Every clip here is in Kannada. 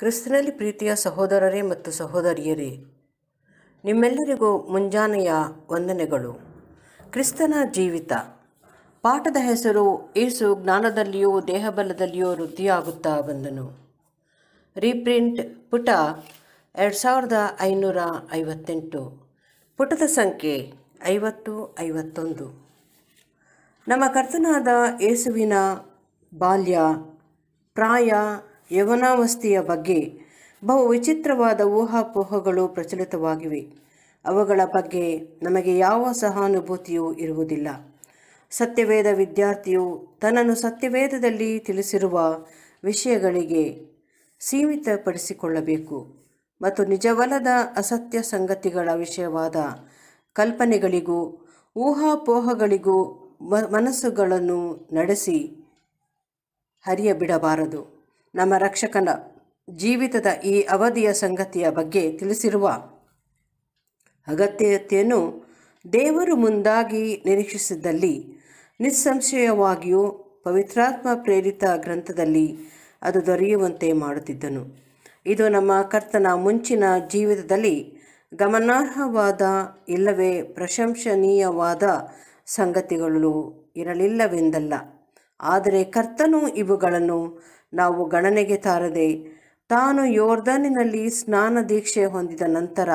ಕ್ರಿಸ್ತನಲ್ಲಿ ಪ್ರೀತಿಯ ಸಹೋದರರೇ ಮತ್ತು ಸಹೋದರಿಯರೇ ನಿಮ್ಮೆಲ್ಲರಿಗೂ ಮುಂಜಾನೆಯ ವಂದನೆಗಳು ಕ್ರಿಸ್ತನ ಜೀವಿತ ಪಾಠದ ಹೆಸರು ಏಸು ಜ್ಞಾನದಲ್ಲಿಯೂ ದೇಹಬಲದಲ್ಲಿಯೂ ವೃದ್ಧಿಯಾಗುತ್ತಾ ಬಂದನು ರೀಪ್ರಿಂಟ್ ಪುಟ ಎರಡು ಸಾವಿರದ ಐನೂರ ಐವತ್ತೆಂಟು ಪುಟದ ಸಂಖ್ಯೆ ಐವತ್ತು ಐವತ್ತೊಂದು ನಮ್ಮ ಕರ್ತನಾದ ಏಸುವಿನ ಬಾಲ್ಯ ಪ್ರಾಯ ಯವನಾವಸ್ಥೆಯ ಬಗ್ಗೆ ಬಹು ವಿಚಿತ್ರವಾದ ಊಹಾಪೋಹಗಳು ಪ್ರಚಲಿತವಾಗಿವೆ ಅವುಗಳ ಬಗ್ಗೆ ನಮಗೆ ಯಾವ ಸಹಾನುಭೂತಿಯೂ ಇರುವುದಿಲ್ಲ ಸತ್ಯವೇದ ವಿದ್ಯಾರ್ಥಿಯು ತನ್ನನ್ನು ಸತ್ಯವೇದದಲ್ಲಿ ತಿಳಿಸಿರುವ ವಿಷಯಗಳಿಗೆ ಸೀಮಿತಪಡಿಸಿಕೊಳ್ಳಬೇಕು ಮತ್ತು ನಿಜವಲ್ಲದ ಅಸತ್ಯ ಸಂಗತಿಗಳ ವಿಷಯವಾದ ಕಲ್ಪನೆಗಳಿಗೂ ಊಹಾಪೋಹಗಳಿಗೂ ಮನಸ್ಸುಗಳನ್ನು ನಡೆಸಿ ಹರಿಯಬಿಡಬಾರದು ನಮ್ಮ ರಕ್ಷಕನ ಜೀವಿತದ ಈ ಅವಧಿಯ ಸಂಗತಿಯ ಬಗ್ಗೆ ತಿಳಿಸಿರುವ ಅಗತ್ಯತೆಯನ್ನು ದೇವರು ಮುಂದಾಗಿ ನಿರೀಕ್ಷಿಸಿದ್ದಲ್ಲಿ ನಿಸ್ಸಂಶಯವಾಗಿಯೂ ಪವಿತ್ರಾತ್ಮ ಪ್ರೇರಿತ ಗ್ರಂಥದಲ್ಲಿ ಅದು ದೊರೆಯುವಂತೆ ಮಾಡುತ್ತಿದ್ದನು ಇದು ನಮ್ಮ ಕರ್ತನ ಮುಂಚಿನ ಜೀವಿತದಲ್ಲಿ ಗಮನಾರ್ಹವಾದ ಇಲ್ಲವೇ ಪ್ರಶಂಸನೀಯವಾದ ಸಂಗತಿಗಳು ಇರಲಿಲ್ಲವೆಂದಲ್ಲ ಆದರೆ ಕರ್ತನು ಇವುಗಳನ್ನು ನಾವು ಗಣನೆಗೆ ತಾರದೆ ತಾನು ಯೋರ್ಧನಿನಲ್ಲಿ ಸ್ನಾನ ದೀಕ್ಷೆ ಹೊಂದಿದ ನಂತರ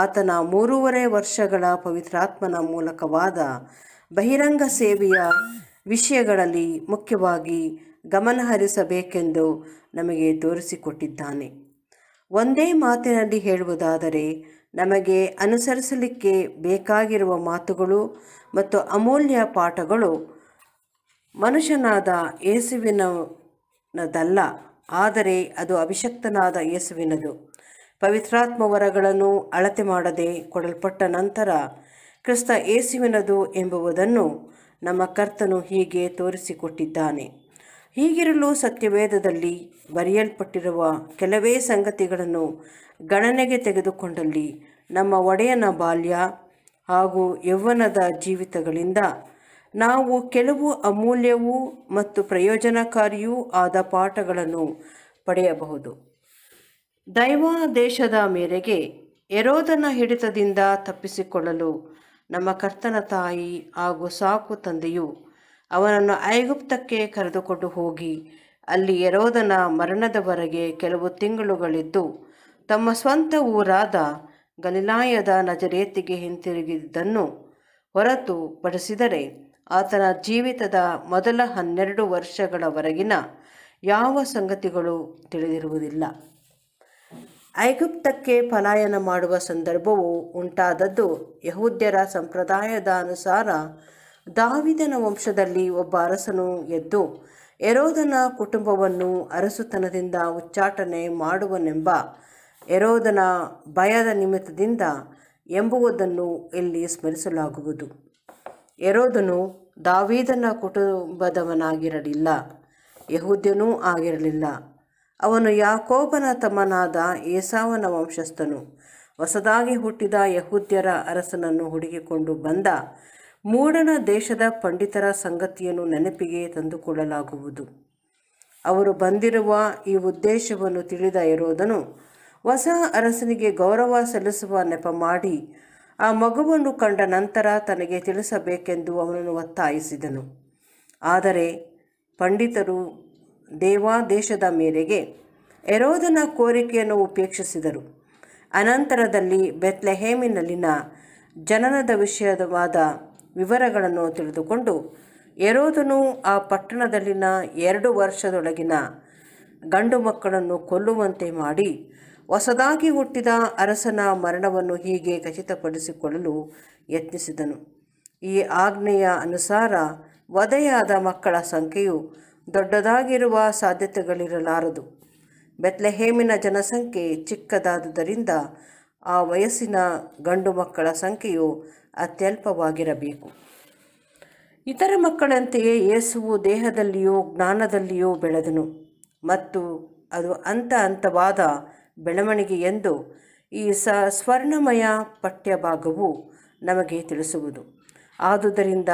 ಆತನ ಮೂರುವರೆ ವರ್ಷಗಳ ಪವಿತ್ರಾತ್ಮನ ಮೂಲಕವಾದ ಬಹಿರಂಗ ಸೇವೆಯ ವಿಷಯಗಳಲ್ಲಿ ಮುಖ್ಯವಾಗಿ ಗಮನಹರಿಸಬೇಕೆಂದು ನಮಗೆ ತೋರಿಸಿಕೊಟ್ಟಿದ್ದಾನೆ ಒಂದೇ ಮಾತಿನಲ್ಲಿ ಹೇಳುವುದಾದರೆ ನಮಗೆ ಅನುಸರಿಸಲಿಕ್ಕೆ ಬೇಕಾಗಿರುವ ಮಾತುಗಳು ಮತ್ತು ಅಮೂಲ್ಯ ಪಾಠಗಳು ಮನುಷ್ಯನಾದ ಏಸುವಿನ ನದಲ್ಲ ಆದರೆ ಅದು ಅಭಿಷಕ್ತನಾದ ಯೇಸುವಿನದು ಪವಿತ್ರಾತ್ಮ ವರಗಳನ್ನು ಅಳತೆ ಮಾಡದೆ ಕೊಡಲ್ಪಟ್ಟ ನಂತರ ಕ್ರಿಸ್ತ ಏಸುವಿನದು ಎಂಬುವುದನ್ನು ನಮ್ಮ ಕರ್ತನು ಹೀಗೆ ತೋರಿಸಿಕೊಟ್ಟಿದ್ದಾನೆ ಹೀಗಿರಲು ಸತ್ಯವೇದದಲ್ಲಿ ಬರೆಯಲ್ಪಟ್ಟಿರುವ ಕೆಲವೇ ಸಂಗತಿಗಳನ್ನು ಗಣನೆಗೆ ತೆಗೆದುಕೊಂಡಲ್ಲಿ ನಮ್ಮ ಒಡೆಯನ ಬಾಲ್ಯ ಹಾಗೂ ಯೌವನದ ಜೀವಿತಗಳಿಂದ ನಾವು ಕೆಲವು ಅಮೂಲ್ಯವೂ ಮತ್ತು ಪ್ರಯೋಜನಕಾರಿಯೂ ಆದ ಪಾಠಗಳನ್ನು ಪಡೆಯಬಹುದು ದೈವಾದೇಶದ ಮೇರೆಗೆ ಎರೋದನ ಹಿಡಿತದಿಂದ ತಪ್ಪಿಸಿಕೊಳ್ಳಲು ನಮ್ಮ ಕರ್ತನ ತಾಯಿ ಹಾಗೂ ಸಾಕು ತಂದೆಯು ಅವನನ್ನು ಐಗುಪ್ತಕ್ಕೆ ಕರೆದುಕೊಂಡು ಹೋಗಿ ಅಲ್ಲಿ ಎರೋದನ ಮರಣದವರೆಗೆ ಕೆಲವು ತಿಂಗಳುಗಳಿದ್ದು ತಮ್ಮ ಸ್ವಂತ ಊರಾದ ಗಲಿಲಾಯದ ನಜರೇತಿಗೆ ಹಿಂತಿರುಗಿದ್ದನ್ನು ಹೊರತುಪಡಿಸಿದರೆ ಆತನ ಜೀವಿತದ ಮೊದಲ ಹನ್ನೆರಡು ವರ್ಷಗಳವರೆಗಿನ ಯಾವ ಸಂಗತಿಗಳು ತಿಳಿದಿರುವುದಿಲ್ಲ ಐಗುಪ್ತಕ್ಕೆ ಪಲಾಯನ ಮಾಡುವ ಸಂದರ್ಭವು ಉಂಟಾದದ್ದು ಯಹೂದ್ಯರ ಸಂಪ್ರದಾಯದ ಅನುಸಾರ ದಾವಿದನ ವಂಶದಲ್ಲಿ ಒಬ್ಬ ಅರಸನು ಎದ್ದು ಎರೋದನ ಕುಟುಂಬವನ್ನು ಅರಸುತನದಿಂದ ಉಚ್ಚಾಟನೆ ಮಾಡುವನೆಂಬ ಎರೋದನ ಭಯದ ನಿಮಿತ್ತದಿಂದ ಎಂಬುವುದನ್ನು ಇಲ್ಲಿ ಸ್ಮರಿಸಲಾಗುವುದು ಯರೋದನು ದಾವೀದನ ಕುಟುಂಬದವನಾಗಿರಲಿಲ್ಲ ಯಹೂದ್ಯನೂ ಆಗಿರಲಿಲ್ಲ ಅವನು ಯಾಕೋಬನ ತಮ್ಮನಾದ ಏಸಾವನ ವಂಶಸ್ಥನು ಹೊಸದಾಗಿ ಹುಟ್ಟಿದ ಯಹೂದ್ಯರ ಅರಸನನ್ನು ಹುಡುಕಿಕೊಂಡು ಬಂದ ಮೂಡನ ದೇಶದ ಪಂಡಿತರ ಸಂಗತಿಯನ್ನು ನೆನಪಿಗೆ ತಂದುಕೊಳ್ಳಲಾಗುವುದು ಅವರು ಬಂದಿರುವ ಈ ಉದ್ದೇಶವನ್ನು ತಿಳಿದ ಯರೋದನು ಹೊಸ ಅರಸನಿಗೆ ಗೌರವ ಸಲ್ಲಿಸುವ ನೆಪ ಮಾಡಿ ಆ ಮಗುವನ್ನು ಕಂಡ ನಂತರ ತನಗೆ ತಿಳಿಸಬೇಕೆಂದು ಅವನನ್ನು ಒತ್ತಾಯಿಸಿದನು ಆದರೆ ಪಂಡಿತರು ದೇವಾದೇಶದ ಮೇರೆಗೆ ಎರೋದನ ಕೋರಿಕೆಯನ್ನು ಉಪೇಕ್ಷಿಸಿದರು ಅನಂತರದಲ್ಲಿ ಬೆತ್ಲೆಹೇಮಿನಲ್ಲಿನ ಜನನದ ವಿಷಯವಾದ ವಿವರಗಳನ್ನು ತಿಳಿದುಕೊಂಡು ಎರೋದನು ಆ ಪಟ್ಟಣದಲ್ಲಿನ ಎರಡು ವರ್ಷದೊಳಗಿನ ಗಂಡು ಮಕ್ಕಳನ್ನು ಕೊಲ್ಲುವಂತೆ ಮಾಡಿ ಹೊಸದಾಗಿ ಹುಟ್ಟಿದ ಅರಸನ ಮರಣವನ್ನು ಹೀಗೆ ಖಚಿತಪಡಿಸಿಕೊಳ್ಳಲು ಯತ್ನಿಸಿದನು ಈ ಆಜ್ಞೆಯ ಅನುಸಾರ ವಧೆಯಾದ ಮಕ್ಕಳ ಸಂಖ್ಯೆಯು ದೊಡ್ಡದಾಗಿರುವ ಸಾಧ್ಯತೆಗಳಿರಲಾರದು ಬೆತ್ಲೆಹೇಮಿನ ಜನಸಂಖ್ಯೆ ಚಿಕ್ಕದಾದುದರಿಂದ ಆ ವಯಸ್ಸಿನ ಗಂಡು ಮಕ್ಕಳ ಸಂಖ್ಯೆಯು ಅತ್ಯಲ್ಪವಾಗಿರಬೇಕು ಇತರ ಮಕ್ಕಳಂತೆಯೇ ಏಸುವು ದೇಹದಲ್ಲಿಯೂ ಜ್ಞಾನದಲ್ಲಿಯೂ ಬೆಳೆದನು ಮತ್ತು ಅದು ಹಂತ ಹಂತವಾದ ಬೆಳವಣಿಗೆ ಎಂದು ಈ ಸ ಸ್ವರ್ಣಮಯ ಪಠ್ಯಭಾಗವು ನಮಗೆ ತಿಳಿಸುವುದು ಆದುದರಿಂದ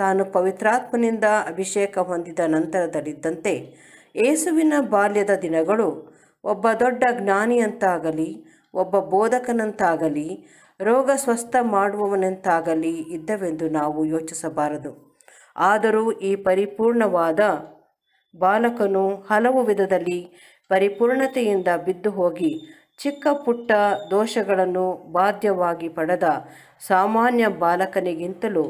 ತಾನು ಪವಿತ್ರಾತ್ಮನಿಂದ ಅಭಿಷೇಕ ಹೊಂದಿದ ನಂತರದಲ್ಲಿದ್ದಂತೆ ಏಸುವಿನ ಬಾಲ್ಯದ ದಿನಗಳು ಒಬ್ಬ ದೊಡ್ಡ ಜ್ಞಾನಿಯಂತಾಗಲಿ ಒಬ್ಬ ಬೋಧಕನಂತಾಗಲಿ ರೋಗ ಸ್ವಸ್ಥ ಮಾಡುವವನಂತಾಗಲಿ ಇದ್ದವೆಂದು ನಾವು ಯೋಚಿಸಬಾರದು ಆದರೂ ಈ ಪರಿಪೂರ್ಣವಾದ ಬಾಲಕನು ಹಲವು ವಿಧದಲ್ಲಿ ಪರಿಪೂರ್ಣತೆಯಿಂದ ಬಿದ್ದು ಹೋಗಿ ಚಿಕ್ಕ ಪುಟ್ಟ ದೋಷಗಳನ್ನು ಬಾಧ್ಯವಾಗಿ ಪಡೆದ ಸಾಮಾನ್ಯ ಬಾಲಕನಿಗಿಂತಲೂ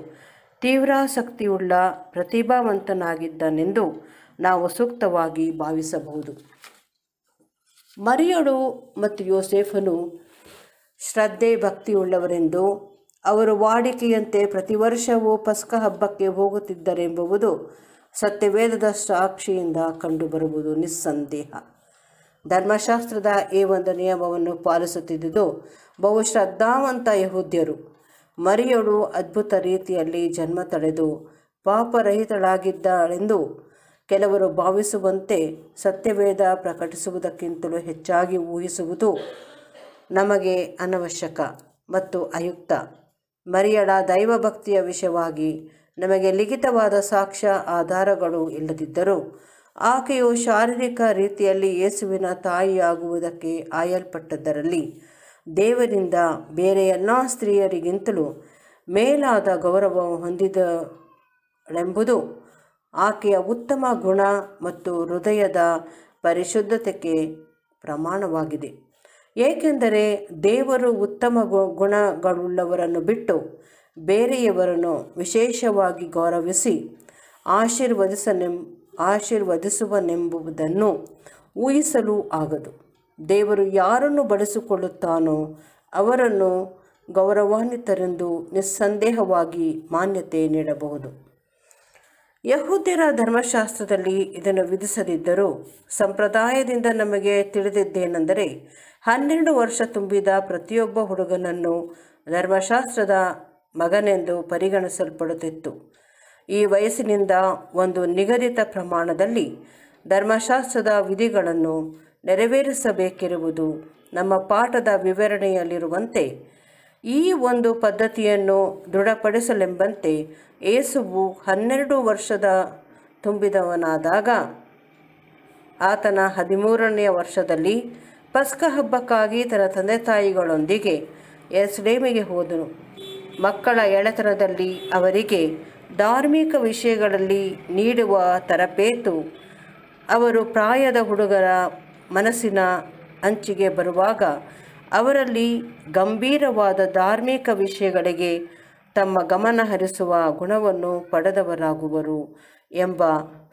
ತೀವ್ರಾಸಕ್ತಿಯುಳ್ಳ ಪ್ರತಿಭಾವಂತನಾಗಿದ್ದನೆಂದು ನಾವು ಸೂಕ್ತವಾಗಿ ಭಾವಿಸಬಹುದು ಮರಿಯಳು ಮತ್ತು ಯೋಸೇಫನು ಶ್ರದ್ಧೆ ಭಕ್ತಿಯುಳ್ಳವರೆಂದು ಅವರು ವಾಡಿಕೆಯಂತೆ ಪ್ರತಿ ವರ್ಷವೂ ಪಸ್ಕ ಹಬ್ಬಕ್ಕೆ ಹೋಗುತ್ತಿದ್ದರೆಂಬುವುದು ಸತ್ಯವೇದದ ಸಾಕ್ಷಿಯಿಂದ ಕಂಡುಬರುವುದು ನಿಸ್ಸಂದೇಹ ಧರ್ಮಶಾಸ್ತ್ರದ ಈ ಒಂದು ನಿಯಮವನ್ನು ಪಾಲಿಸುತ್ತಿದ್ದುದು ಶ್ರದ್ಧಾವಂತ ಯಹೂದ್ಯರು ಮರಿಯಳು ಅದ್ಭುತ ರೀತಿಯಲ್ಲಿ ಜನ್ಮ ತಡೆದು ಪಾಪರಹಿತಳಾಗಿದ್ದಾಳೆಂದು ಕೆಲವರು ಭಾವಿಸುವಂತೆ ಸತ್ಯವೇದ ಪ್ರಕಟಿಸುವುದಕ್ಕಿಂತಲೂ ಹೆಚ್ಚಾಗಿ ಊಹಿಸುವುದು ನಮಗೆ ಅನವಶ್ಯಕ ಮತ್ತು ಅಯುಕ್ತ ಮರಿಯಳ ದೈವಭಕ್ತಿಯ ವಿಷಯವಾಗಿ ನಮಗೆ ಲಿಖಿತವಾದ ಸಾಕ್ಷ್ಯ ಆಧಾರಗಳು ಇಲ್ಲದಿದ್ದರೂ ಆಕೆಯು ಶಾರೀರಿಕ ರೀತಿಯಲ್ಲಿ ಯೇಸುವಿನ ತಾಯಿಯಾಗುವುದಕ್ಕೆ ಆಯಲ್ಪಟ್ಟದ್ದರಲ್ಲಿ ದೇವರಿಂದ ಬೇರೆ ಎಲ್ಲ ಸ್ತ್ರೀಯರಿಗಿಂತಲೂ ಮೇಲಾದ ಗೌರವ ಹೊಂದಿದಳೆಂಬುದು ಆಕೆಯ ಉತ್ತಮ ಗುಣ ಮತ್ತು ಹೃದಯದ ಪರಿಶುದ್ಧತೆಗೆ ಪ್ರಮಾಣವಾಗಿದೆ ಏಕೆಂದರೆ ದೇವರು ಉತ್ತಮ ಗುಣಗಳುಳ್ಳವರನ್ನು ಬಿಟ್ಟು ಬೇರೆಯವರನ್ನು ವಿಶೇಷವಾಗಿ ಗೌರವಿಸಿ ಆಶೀರ್ವದಿಸನೆ ಆಶೀರ್ವದಿಸುವನೆಂಬುದನ್ನು ಊಹಿಸಲು ಆಗದು ದೇವರು ಯಾರನ್ನು ಬಳಸಿಕೊಳ್ಳುತ್ತಾನೋ ಅವರನ್ನು ಗೌರವಾನ್ವಿತರೆಂದು ನಿಸ್ಸಂದೇಹವಾಗಿ ಮಾನ್ಯತೆ ನೀಡಬಹುದು ಯಹೂದ್ಯರ ಧರ್ಮಶಾಸ್ತ್ರದಲ್ಲಿ ಇದನ್ನು ವಿಧಿಸದಿದ್ದರೂ ಸಂಪ್ರದಾಯದಿಂದ ನಮಗೆ ತಿಳಿದಿದ್ದೇನೆಂದರೆ ಹನ್ನೆರಡು ವರ್ಷ ತುಂಬಿದ ಪ್ರತಿಯೊಬ್ಬ ಹುಡುಗನನ್ನು ಧರ್ಮಶಾಸ್ತ್ರದ ಮಗನೆಂದು ಪರಿಗಣಿಸಲ್ಪಡುತ್ತಿತ್ತು ಈ ವಯಸ್ಸಿನಿಂದ ಒಂದು ನಿಗದಿತ ಪ್ರಮಾಣದಲ್ಲಿ ಧರ್ಮಶಾಸ್ತ್ರದ ವಿಧಿಗಳನ್ನು ನೆರವೇರಿಸಬೇಕಿರುವುದು ನಮ್ಮ ಪಾಠದ ವಿವರಣೆಯಲ್ಲಿರುವಂತೆ ಈ ಒಂದು ಪದ್ಧತಿಯನ್ನು ದೃಢಪಡಿಸಲೆಂಬಂತೆ ಏಸುವು ಹನ್ನೆರಡು ವರ್ಷದ ತುಂಬಿದವನಾದಾಗ ಆತನ ಹದಿಮೂರನೆಯ ವರ್ಷದಲ್ಲಿ ಪಸ್ಕ ಹಬ್ಬಕ್ಕಾಗಿ ತನ್ನ ತಂದೆ ತಾಯಿಗಳೊಂದಿಗೆ ಎಸ್ಡೇಮಿಗೆ ಹೋದನು ಮಕ್ಕಳ ಎಳೆತನದಲ್ಲಿ ಅವರಿಗೆ ಧಾರ್ಮಿಕ ವಿಷಯಗಳಲ್ಲಿ ನೀಡುವ ತರಬೇತು ಅವರು ಪ್ರಾಯದ ಹುಡುಗರ ಮನಸ್ಸಿನ ಅಂಚಿಗೆ ಬರುವಾಗ ಅವರಲ್ಲಿ ಗಂಭೀರವಾದ ಧಾರ್ಮಿಕ ವಿಷಯಗಳಿಗೆ ತಮ್ಮ ಗಮನ ಹರಿಸುವ ಗುಣವನ್ನು ಪಡೆದವರಾಗುವರು ಎಂಬ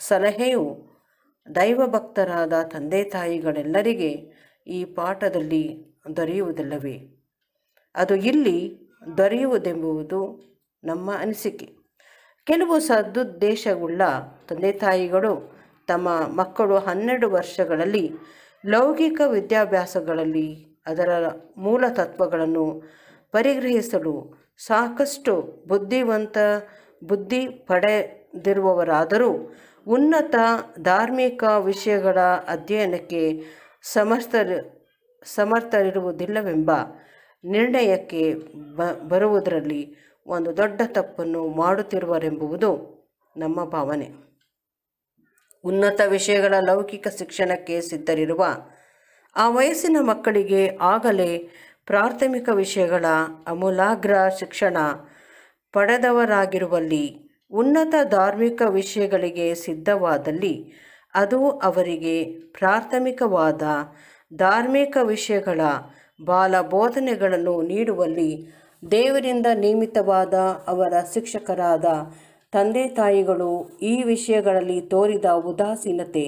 ಸಲಹೆಯು ದೈವಭಕ್ತರಾದ ತಂದೆ ತಾಯಿಗಳೆಲ್ಲರಿಗೆ ಈ ಪಾಠದಲ್ಲಿ ದೊರೆಯುವುದಿಲ್ಲವೇ ಅದು ಇಲ್ಲಿ ದೊರೆಯುವುದೆಂಬುವುದು ನಮ್ಮ ಅನಿಸಿಕೆ ಕೆಲವು ಸದುದ್ದೇಶವುಳ್ಳ ತಂದೆ ತಾಯಿಗಳು ತಮ್ಮ ಮಕ್ಕಳು ಹನ್ನೆರಡು ವರ್ಷಗಳಲ್ಲಿ ಲೌಕಿಕ ವಿದ್ಯಾಭ್ಯಾಸಗಳಲ್ಲಿ ಅದರ ಮೂಲ ತತ್ವಗಳನ್ನು ಪರಿಗ್ರಹಿಸಲು ಸಾಕಷ್ಟು ಬುದ್ಧಿವಂತ ಬುದ್ಧಿ ಪಡೆದಿರುವವರಾದರೂ ಉನ್ನತ ಧಾರ್ಮಿಕ ವಿಷಯಗಳ ಅಧ್ಯಯನಕ್ಕೆ ಸಮರ್ಥರು ಸಮರ್ಥರಿರುವುದಿಲ್ಲವೆಂಬ ನಿರ್ಣಯಕ್ಕೆ ಬರುವುದರಲ್ಲಿ ಒಂದು ದೊಡ್ಡ ತಪ್ಪನ್ನು ಮಾಡುತ್ತಿರುವರೆಂಬುದು ನಮ್ಮ ಭಾವನೆ ಉನ್ನತ ವಿಷಯಗಳ ಲೌಕಿಕ ಶಿಕ್ಷಣಕ್ಕೆ ಸಿದ್ಧರಿರುವ ಆ ವಯಸ್ಸಿನ ಮಕ್ಕಳಿಗೆ ಆಗಲೇ ಪ್ರಾಥಮಿಕ ವಿಷಯಗಳ ಅಮೂಲಾಗ್ರ ಶಿಕ್ಷಣ ಪಡೆದವರಾಗಿರುವಲ್ಲಿ ಉನ್ನತ ಧಾರ್ಮಿಕ ವಿಷಯಗಳಿಗೆ ಸಿದ್ಧವಾದಲ್ಲಿ ಅದು ಅವರಿಗೆ ಪ್ರಾಥಮಿಕವಾದ ಧಾರ್ಮಿಕ ವಿಷಯಗಳ ಬಾಲ ಬೋಧನೆಗಳನ್ನು ನೀಡುವಲ್ಲಿ ದೇವರಿಂದ ನಿಯಮಿತವಾದ ಅವರ ಶಿಕ್ಷಕರಾದ ತಂದೆ ತಾಯಿಗಳು ಈ ವಿಷಯಗಳಲ್ಲಿ ತೋರಿದ ಉದಾಸೀನತೆ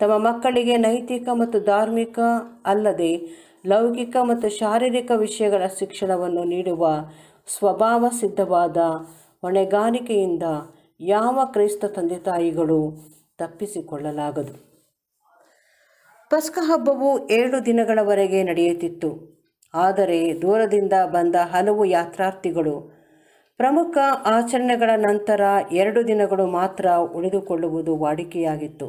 ತಮ್ಮ ಮಕ್ಕಳಿಗೆ ನೈತಿಕ ಮತ್ತು ಧಾರ್ಮಿಕ ಅಲ್ಲದೆ ಲೌಕಿಕ ಮತ್ತು ಶಾರೀರಿಕ ವಿಷಯಗಳ ಶಿಕ್ಷಣವನ್ನು ನೀಡುವ ಸ್ವಭಾವ ಸಿದ್ಧವಾದ ಹೊಣೆಗಾರಿಕೆಯಿಂದ ಯಾವ ಕ್ರೈಸ್ತ ತಂದೆ ತಾಯಿಗಳು ತಪ್ಪಿಸಿಕೊಳ್ಳಲಾಗದು ಪಸ್ಕ ಹಬ್ಬವು ಏಳು ದಿನಗಳವರೆಗೆ ನಡೆಯುತ್ತಿತ್ತು ಆದರೆ ದೂರದಿಂದ ಬಂದ ಹಲವು ಯಾತ್ರಾರ್ಥಿಗಳು ಪ್ರಮುಖ ಆಚರಣೆಗಳ ನಂತರ ಎರಡು ದಿನಗಳು ಮಾತ್ರ ಉಳಿದುಕೊಳ್ಳುವುದು ವಾಡಿಕೆಯಾಗಿತ್ತು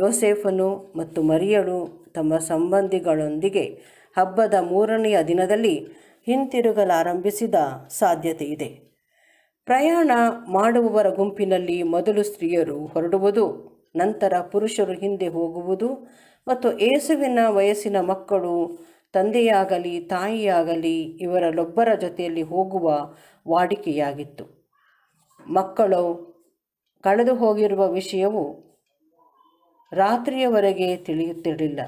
ಯೋಸೇಫನು ಮತ್ತು ಮರಿಯಳು ತಮ್ಮ ಸಂಬಂಧಿಗಳೊಂದಿಗೆ ಹಬ್ಬದ ಮೂರನೆಯ ದಿನದಲ್ಲಿ ಹಿಂತಿರುಗಲಾರಂಭಿಸಿದ ಸಾಧ್ಯತೆ ಇದೆ ಪ್ರಯಾಣ ಮಾಡುವವರ ಗುಂಪಿನಲ್ಲಿ ಮೊದಲು ಸ್ತ್ರೀಯರು ಹೊರಡುವುದು ನಂತರ ಪುರುಷರು ಹಿಂದೆ ಹೋಗುವುದು ಮತ್ತು ಏಸುವಿನ ವಯಸ್ಸಿನ ಮಕ್ಕಳು ತಂದೆಯಾಗಲಿ ತಾಯಿಯಾಗಲಿ ಇವರಲ್ಲೊಬ್ಬರ ಜೊತೆಯಲ್ಲಿ ಹೋಗುವ ವಾಡಿಕೆಯಾಗಿತ್ತು ಮಕ್ಕಳು ಕಳೆದು ಹೋಗಿರುವ ವಿಷಯವು ರಾತ್ರಿಯವರೆಗೆ ತಿಳಿಯುತ್ತಿರಲಿಲ್ಲ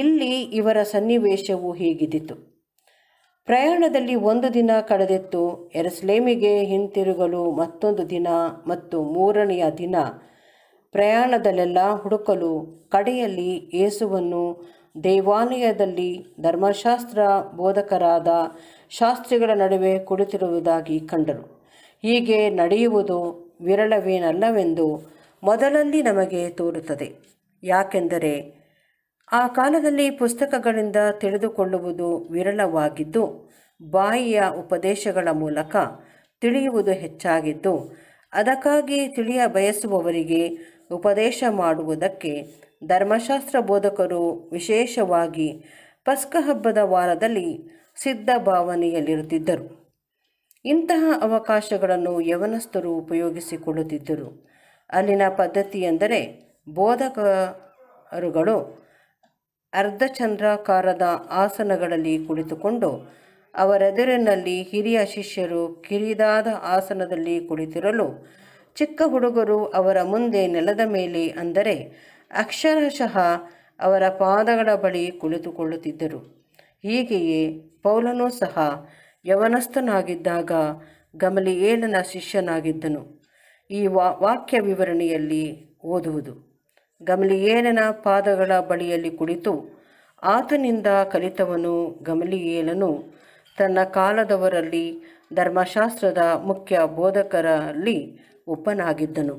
ಇಲ್ಲಿ ಇವರ ಸನ್ನಿವೇಶವು ಹೀಗಿದ್ದಿತು ಪ್ರಯಾಣದಲ್ಲಿ ಒಂದು ದಿನ ಕಳೆದಿತ್ತು ಎರಸ್ಲೇಮಿಗೆ ಹಿಂತಿರುಗಲು ಮತ್ತೊಂದು ದಿನ ಮತ್ತು ಮೂರನೆಯ ದಿನ ಪ್ರಯಾಣದಲ್ಲೆಲ್ಲ ಹುಡುಕಲು ಕಡೆಯಲ್ಲಿ ಏಸುವನ್ನು ದೇವಾಲಯದಲ್ಲಿ ಧರ್ಮಶಾಸ್ತ್ರ ಬೋಧಕರಾದ ಶಾಸ್ತ್ರಿಗಳ ನಡುವೆ ಕುಳಿತಿರುವುದಾಗಿ ಕಂಡರು ಹೀಗೆ ನಡೆಯುವುದು ವಿರಳವೇನಲ್ಲವೆಂದು ಮೊದಲಲ್ಲಿ ನಮಗೆ ತೋರುತ್ತದೆ ಯಾಕೆಂದರೆ ಆ ಕಾಲದಲ್ಲಿ ಪುಸ್ತಕಗಳಿಂದ ತಿಳಿದುಕೊಳ್ಳುವುದು ವಿರಳವಾಗಿದ್ದು ಬಾಯಿಯ ಉಪದೇಶಗಳ ಮೂಲಕ ತಿಳಿಯುವುದು ಹೆಚ್ಚಾಗಿದ್ದು ಅದಕ್ಕಾಗಿ ತಿಳಿಯ ಬಯಸುವವರಿಗೆ ಉಪದೇಶ ಮಾಡುವುದಕ್ಕೆ ಧರ್ಮಶಾಸ್ತ್ರ ಬೋಧಕರು ವಿಶೇಷವಾಗಿ ಪಸ್ಕ ಹಬ್ಬದ ವಾರದಲ್ಲಿ ಸಿದ್ಧ ಭಾವನೆಯಲ್ಲಿರುತ್ತಿದ್ದರು ಇಂತಹ ಅವಕಾಶಗಳನ್ನು ಯವನಸ್ಥರು ಉಪಯೋಗಿಸಿಕೊಳ್ಳುತ್ತಿದ್ದರು ಅಲ್ಲಿನ ಪದ್ಧತಿ ಎಂದರೆ ಬೋಧಕರುಗಳು ಅರ್ಧಚಂದ್ರಾಕಾರದ ಆಸನಗಳಲ್ಲಿ ಕುಳಿತುಕೊಂಡು ಅವರೆದುರಿನಲ್ಲಿ ಹಿರಿಯ ಶಿಷ್ಯರು ಕಿರಿದಾದ ಆಸನದಲ್ಲಿ ಕುಳಿತಿರಲು ಚಿಕ್ಕ ಹುಡುಗರು ಅವರ ಮುಂದೆ ನೆಲದ ಮೇಲೆ ಅಂದರೆ ಅಕ್ಷರಶಃ ಅವರ ಪಾದಗಳ ಬಳಿ ಕುಳಿತುಕೊಳ್ಳುತ್ತಿದ್ದರು ಹೀಗೆಯೇ ಪೌಲನೂ ಸಹ ಯವನಸ್ಥನಾಗಿದ್ದಾಗ ಗಮಲಿಯೇಲನ ಶಿಷ್ಯನಾಗಿದ್ದನು ಈ ವಾ ವಾಕ್ಯ ವಿವರಣೆಯಲ್ಲಿ ಓದುವುದು ಗಮಲಿಯೇಲನ ಪಾದಗಳ ಬಳಿಯಲ್ಲಿ ಕುಳಿತು ಆತನಿಂದ ಕಲಿತವನು ಗಮಲಿಯೇಲನು ತನ್ನ ಕಾಲದವರಲ್ಲಿ ಧರ್ಮಶಾಸ್ತ್ರದ ಮುಖ್ಯ ಬೋಧಕರಲ್ಲಿ ಒಪ್ಪನಾಗಿದ್ದನು